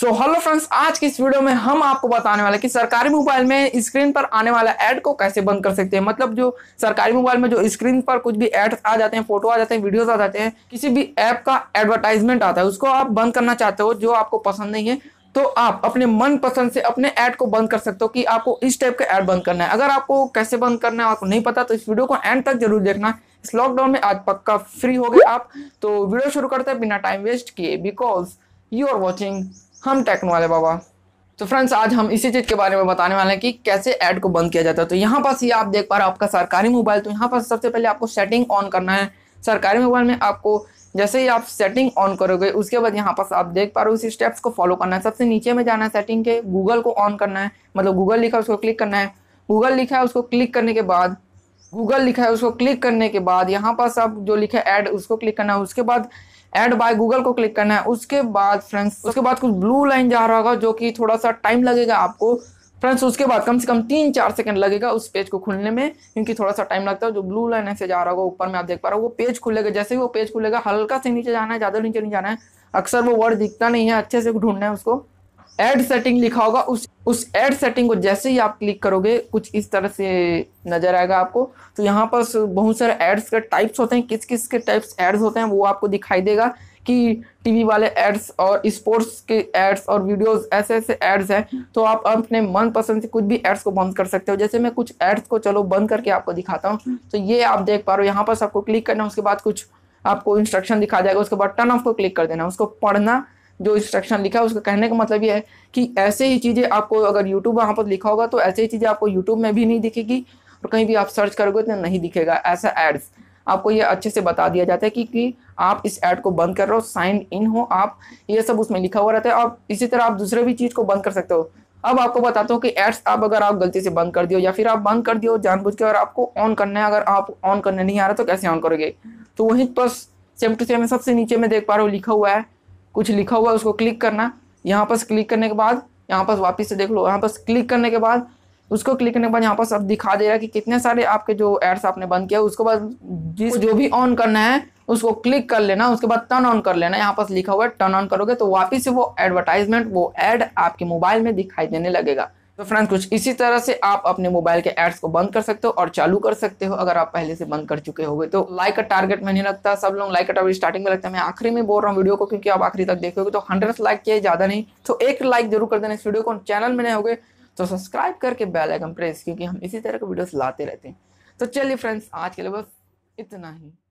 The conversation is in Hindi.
सो हेलो फ्रेंड्स आज की इस वीडियो में हम आपको बताने वाले कि सरकारी मोबाइल में स्क्रीन पर आने वाला ऐड को कैसे बंद कर सकते हैं मतलब जो सरकारी मोबाइल में जो स्क्रीन पर कुछ भी एड्स आ जाते हैं फोटो आ जाते हैं वीडियोस आ जाते हैं किसी भी ऐप का एडवर्टाइजमेंट आता है उसको आप बंद करना चाहते हो जो आपको पसंद नहीं है तो आप अपने मन पसंद से अपने ऐड को बंद कर सकते हो कि आपको इस टाइप का ऐड बंद करना है अगर आपको कैसे बंद करना है आपको नहीं पता तो इस वीडियो को एंड तक जरूर देखना इस लॉकडाउन में आज पक्का फ्री हो गए आप तो वीडियो शुरू करते हैं बिना टाइम वेस्ट किए बिकॉज यू आर वॉचिंग हम टेक्नो वाले बाबा तो फ्रेंड्स आज हम इसी चीज़ के बारे में बताने वाले हैं कि कैसे ऐड को बंद किया जाता है तो यहाँ पास ये आप देख पा रहे हो आपका सरकारी मोबाइल तो यहाँ पास सबसे पहले आपको सेटिंग ऑन करना है सरकारी मोबाइल में आपको जैसे ही आप सेटिंग ऑन करोगे उसके बाद यहाँ पास आप देख पा रहे हो उसी स्टेप्स को फॉलो करना है सबसे नीचे में जाना है सेटिंग के गूगल को ऑन करना है मतलब गूगल लिखा है उसको क्लिक करना है गूगल लिखा है उसको क्लिक करने के बाद गूगल लिखा है उसको क्लिक करने के बाद यहाँ पास आप जो लिखा है ऐड उसको क्लिक करना है उसके बाद एड बाय गूगल को क्लिक करना है उसके बाद फ्रेंड्स उसके बाद कुछ ब्लू लाइन जा रहा होगा जो कि थोड़ा सा टाइम लगेगा आपको फ्रेंड्स उसके बाद कम से कम तीन चार सेकंड लगेगा उस पेज को खुलने में क्योंकि थोड़ा सा टाइम लगता है जो ब्लू लाइन ऐसे जा रहा होगा ऊपर में आप देख पा रहे हो वो पेज खुलेगा जैसे ही वो पेज खुलेगा हल्का से नीचे जाना है ज़्यादा नीचे नहीं जाना है अक्सर वो वर्ड दिखता नहीं है अच्छे से ढूंढना है उसको एड सेटिंग लिखा होगा उस उस एड सेटिंग को जैसे ही आप क्लिक करोगे कुछ इस तरह से नज़र आएगा आपको तो यहाँ पर बहुत सारे एड्स के टाइप्स होते हैं किस किस के टाइप्स एड्स होते हैं वो आपको दिखाई देगा कि टीवी वाले एड्स और स्पोर्ट्स के एड्स और वीडियोस ऐसे ऐसे एड्स हैं तो आप अपने मन पसंद से कुछ भी एड्स को बंद कर सकते हो जैसे मैं कुछ एड्स को चलो बंद करके आपको दिखाता हूँ तो ये आप देख पा रहे हो यहाँ पर सबको क्लिक करना उसके बाद कुछ आपको इंस्ट्रक्शन दिखा जाएगा उसके बाद टर्न ऑफ को क्लिक कर देना उसको पढ़ना जो इंस्ट्रक्शन लिखा है उसका कहने का मतलब यह है कि ऐसे ही चीज़ें आपको अगर यूट्यूब वहाँ पर लिखा होगा तो ऐसे ही चीज़ें आपको यूट्यूब में भी नहीं दिखेगी और कहीं भी आप सर्च करोगे तो नहीं दिखेगा ऐसा एड्स आपको ये अच्छे से बता दिया जाता है कि, कि आप इस ऐड को बंद कर रहे हो साइन इन हो आप ये सब उसमें लिखा हुआ रहता है और इसी तरह आप दूसरे भी चीज़ को बंद कर सकते हो अब आपको बताता हूँ कि एड्स आप अगर आप गलती से बंद कर दियो या फिर आप बंद कर दियो जानबूझ के और आपको ऑन करना है अगर आप ऑन करने नहीं आ रहा तो कैसे ऑन करोगे तो वहीं बस सेम टू सेम सबसे नीचे में देख पा रहे हो लिखा हुआ है कुछ लिखा हुआ है उसको क्लिक करना यहाँ पर क्लिक करने के बाद यहाँ पर वापस से देख लो यहाँ पर क्लिक करने के बाद उसको क्लिक करने के बाद यहाँ पर सब दिखा दे रहा है कि कितने सारे आपके जो एड्स आपने बंद किया उसके बाद जिस जो भी ऑन करना है उसको क्लिक कर लेना उसके बाद टर्न ऑन कर लेना यहाँ पर लिखा हुआ है टर्न ऑन करोगे तो वापिस वो एडवर्टाइजमेंट वो एड आपके मोबाइल में दिखाई देने लगेगा तो फ्रेंड्स कुछ इसी तरह से आप अपने मोबाइल के एड्स को बंद कर सकते हो और चालू कर सकते हो अगर आप पहले से बंद कर चुके हो तो लाइक का टारगेट में नहीं लगता सब लोग लाइक का स्टार्टिंग में लगता है मैं आखिरी में बोल रहा हूँ वीडियो को क्योंकि आप आखिरी तक देखोगे तो हंड्रेड लाइक किए ज्यादा नहीं तो एक लाइक जरूर कर देना इस वीडियो को चैनल में नहीं हो तो सब्सक्राइब करके बेल आइकन प्रेस क्योंकि हम इसी तरह के वीडियोस लाते रहते हैं तो चलिए फ्रेंड्स आज के लिए बस इतना ही